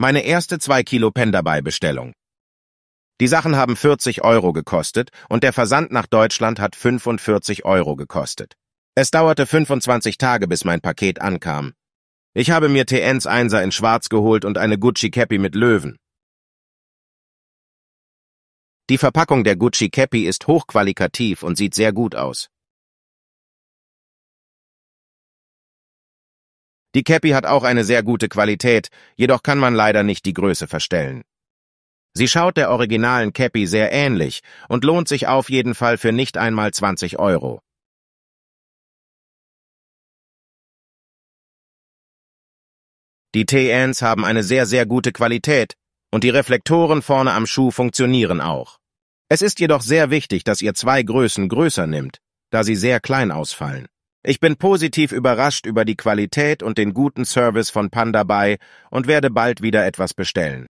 Meine erste 2 Kilo Pendabei-Bestellung. Die Sachen haben 40 Euro gekostet und der Versand nach Deutschland hat 45 Euro gekostet. Es dauerte 25 Tage, bis mein Paket ankam. Ich habe mir TNs Einser in Schwarz geholt und eine Gucci Cappy mit Löwen. Die Verpackung der Gucci Cappy ist hochqualitativ und sieht sehr gut aus. Die Cappy hat auch eine sehr gute Qualität, jedoch kann man leider nicht die Größe verstellen. Sie schaut der originalen Cappy sehr ähnlich und lohnt sich auf jeden Fall für nicht einmal 20 Euro. Die TNs haben eine sehr, sehr gute Qualität und die Reflektoren vorne am Schuh funktionieren auch. Es ist jedoch sehr wichtig, dass ihr zwei Größen größer nimmt, da sie sehr klein ausfallen. Ich bin positiv überrascht über die Qualität und den guten Service von Panda Bay und werde bald wieder etwas bestellen.